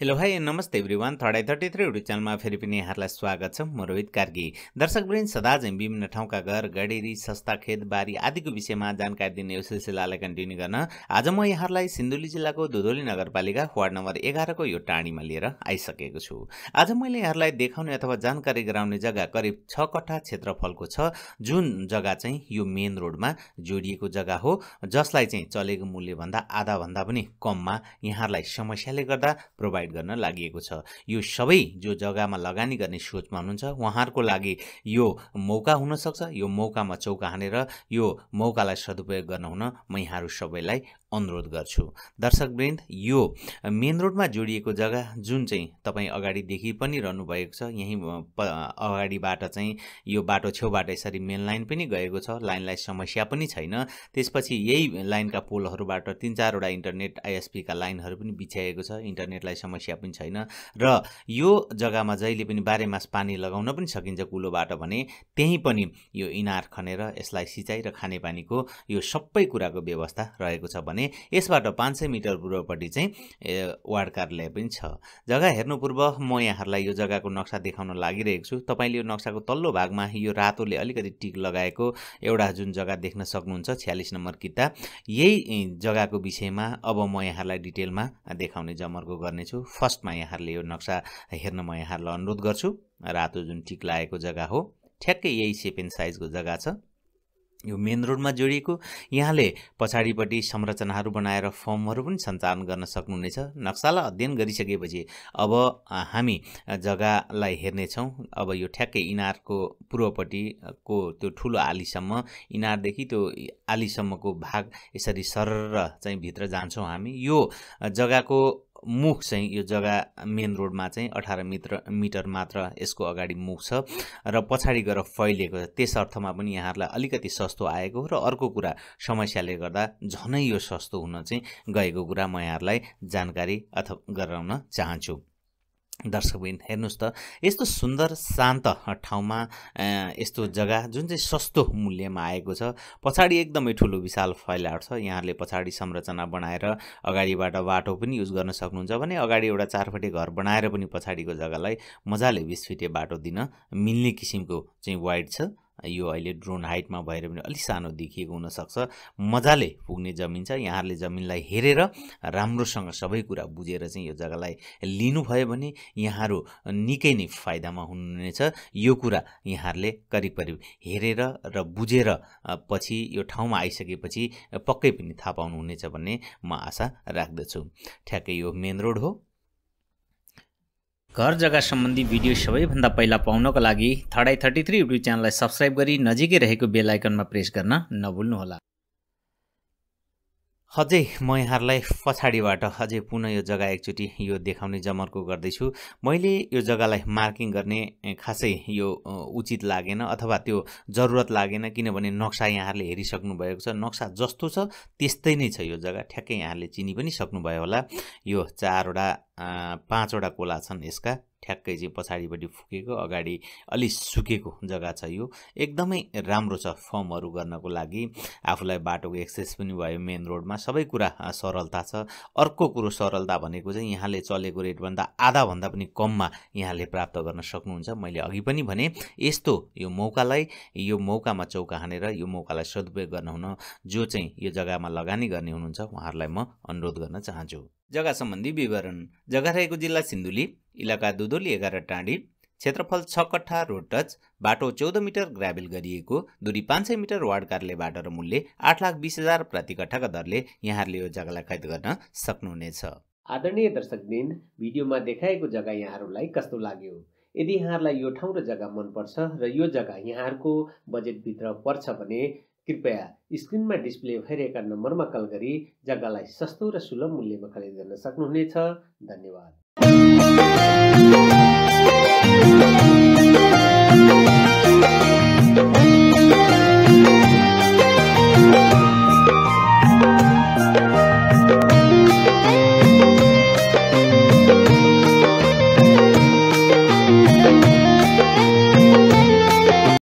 hello hi नमस्ते every one third eye thirty three YouTube च्यानलमा फेरि पनि यहाँहरूलाई स्वागत छ म रोहित कार्की दर्शकवृन्द सदा चाहिँ विभिन्न ठाउँका घर गडेरी सस्ता खेत बारी आदिको विषयमा जानकारी दिने यो सिलसिलालाई कन्टिन्यू गर्न आज म यहाँहरूलाई सिन्धुली जिल्लाको धुधोली नगरपालिका वार्ड नम्बर एघारको यो टाँडीमा लिएर आइसकेको छु आज मैले यहाँहरूलाई देखाउने अथवा जानकारी गराउने जग्गा करिब छ कट्ठा क्षेत्रफलको छ जुन जग्गा चाहिँ यो मेन रोडमा जोडिएको जग्गा हो जसलाई चाहिँ चलेको मूल्यभन्दा आधाभन्दा पनि कममा यहाँहरूलाई समस्याले गर्दा प्रोभाइड गर्न लागि छ यो सबै जो जग्गामा लगानी गर्ने सोचमा हुनुहुन्छ उहाँहरूको लागि यो मौका हुनसक्छ यो मौकामा चौका हानेर यो मौकालाई सदुपयोग गर्न हुन म यहाँहरू सबैलाई अनुरोध गर्छु दर्शकवृन्द यो मेन रोडमा जोडिएको जग्गा जुन चाहिँ तपाईँ अगाडिदेखि पनि रहनु भएको छ यहीँ अगाडिबाट चाहिँ यो बाटो छेउबाट यसरी मेन लाइन पनि गएको छ लाइनलाई समस्या पनि छैन त्यसपछि यही लाइनका पोलहरूबाट तिन चारवटा इन्टरनेट आइएसपीका लाइनहरू पनि बिछ्याएको छ इन्टरनेटलाई समस्या पनि छैन र यो जग्गामा जहिले पनि बाह्र मास पानी लगाउन पनि सकिन्छ कुलोबाट भने त्यहीँ पनि यो इनार खनेर यसलाई सिँचाइ र खानेपानीको यो सबै कुराको व्यवस्था रहेको छ भने यसबाट पाँच सय मिटर पूर्वपट्टि चाहिँ वार्ड कार्यालय पनि छ जग्गा हेर्नु पूर्व म यहाँहरूलाई यो जग्गाको नक्सा देखाउन लागिरहेको छु तपाईँले यो नक्साको तल्लो भागमा यो रातोले अलिकति टिक लगाएको एउटा जुन जग्गा देख्न सक्नुहुन्छ छ्यालिस नम्बर किता यही जग्गाको विषयमा अब म यहाँहरूलाई डिटेलमा देखाउने जमर्को गर्नेछु फर्स्टमा यहाँहरूले यो नक्सा हेर्न म यहाँहरूलाई अनुरोध गर्छु रातो जुन टिक लागेको जग्गा हो ठ्याक्कै यही सेप एन्ड साइजको जग्गा छ यो मेन रोडमा जोडिएको यहाँले पछाडिपट्टि संरचनाहरू बनाएर फर्महरू पनि सञ्चालन गर्न सक्नुहुनेछ नक्सालाई अध्ययन गरिसकेपछि अब हामी जग्गालाई हेर्नेछौँ अब यो ठ्याक्कै इनारको पूर्वपट्टिको त्यो ठुलो आलीसम्म इनारदेखि त्यो आलीसम्मको भाग यसरी सरर चाहिँ भित्र जान्छौँ हामी यो जग्गाको मुख चाहिँ यो जग्गा मेन रोडमा चाहिँ अठार मिटर मिटर मात्र यसको अगाडि मुख छ र पछाडि गएर फैलिएको छ त्यस अर्थमा पनि यहाँहरूलाई अलिकति सस्तो आएको र अर्को कुरा समस्याले गर्दा झनै यो सस्तो हुन चाहिँ गएको कुरा म यहाँहरूलाई जानकारी अथवा गराउन चाहन्छु दर्शकबिन हेर्नुहोस् त यस्तो सुन्दर शान्त ठाउँमा यस्तो जग्गा जुन चाहिँ सस्तो मूल्यमा आएको छ पछाडि एकदमै ठुलो विशाल फैलाएर छ यहाँहरूले पछाडि संरचना बनाएर अगाडिबाट बाटो पनि युज गर्न सक्नुहुन्छ भने अगाडि एउटा चारपटे घर बनाएर पनि पछाडिको जग्गालाई मजाले बिस फिटे बाटो दिन मिल्ने किसिमको चाहिँ वाइड छ यो अहिले ड्रोन हाइटमा भएर पनि अलिक सानो देखिएको हुनसक्छ मजाले पुग्ने जमिन छ यहाँहरूले जमिनलाई हेरेर राम्रोसँग सबै कुरा बुझेर चाहिँ यो जग्गालाई लिनुभयो भने यहाँहरू निकै नै फाइदामा हुनुहुनेछ यो कुरा यहाँहरूले करिब करिब हेरेर र बुझेर पछि यो ठाउँमा आइसकेपछि पक्कै पनि थाहा पाउनुहुनेछ भन्ने म आशा राख्दछु ठ्याक्कै यो मेन रोड हो घर जग्गा सम्बन्धी भिडियो सबैभन्दा पहिला पाउनको लागि थर्डाई थर्टी थ्री युट्युब च्यानललाई सब्सक्राइब गरी नजिकै रहेको बेल आइकनमा प्रेस गर्न नभुल्नुहोला अझै म यहाँहरूलाई पछाडिबाट अझै पुनः यो जग्गा एकचोटि यो देखाउने जमर्को गर्दैछु मैले यो जग्गालाई मार्किङ गर्ने खासै यो उचित लागेन अथवा त्यो जरुरत लागेन किनभने नक्सा यहाँहरूले हेरिसक्नु भएको छ नक्सा जस्तो छ त्यस्तै नै छ यो जग्गा ठ्याक्कै यहाँहरूले चिनी पनि सक्नुभयो होला यो चारवटा पाँचवटा कोला छन् यसका ठ्याक्कै चाहिँ पछाडिपट्टि फुकेको अगाडि अलि सुकेको जग्गा छ यो एकदमै राम्रो छ फर्महरू गर्नको लागि आफूलाई बाटोको एक्सेस पनि भयो मेन रोडमा सबै कुरा सरलता छ अर्को कुरो सरलता भनेको चाहिँ यहाँले चलेको रेटभन्दा आधाभन्दा पनि कममा यहाँले प्राप्त गर्न सक्नुहुन्छ मैले अघि पनि भने यस्तो यो मौकालाई यो मौकामा चौका हानेर यो मौकालाई सदुपयोग गर्न हुन जो चाहिँ यो जग्गामा लगानी गर्ने हुनुहुन्छ उहाँहरूलाई म अनुरोध गर्न चाहन्छु जग्गा सम्बन्धी विवरण जग्गा रहेको जिल्ला सिन्धुली इलाका दुदोली एघार टाँडी क्षेत्रफल छ कट्ठा रोड टच बाटो चौध मिटर ग्राभेल गरिएको दूरी पाँच सय मिटर वार्ड कार्यालयबाट र मूल्य आठ लाख बिस हजार प्रति कट्ठाका दरले यहाँहरूले यो जग्गालाई खरिद गर्न सक्नुहुनेछ आदरणीय दर्शक दिन भिडियोमा देखाएको जग्गा यहाँहरूलाई कस्तो लाग्यो यदि यहाँहरूलाई यो ठाउँ र जग्गा मनपर्छ र यो जग्गा यहाँहरूको बजेटभित्र पर्छ भने कृपया स्क्रिनमा डिस्प्ले भइरहेका नम्बरमा कल गरी जग्गालाई सस्तो र सुलभ मूल्यमा खरिद गर्न सक्नुहुनेछ धन्यवाद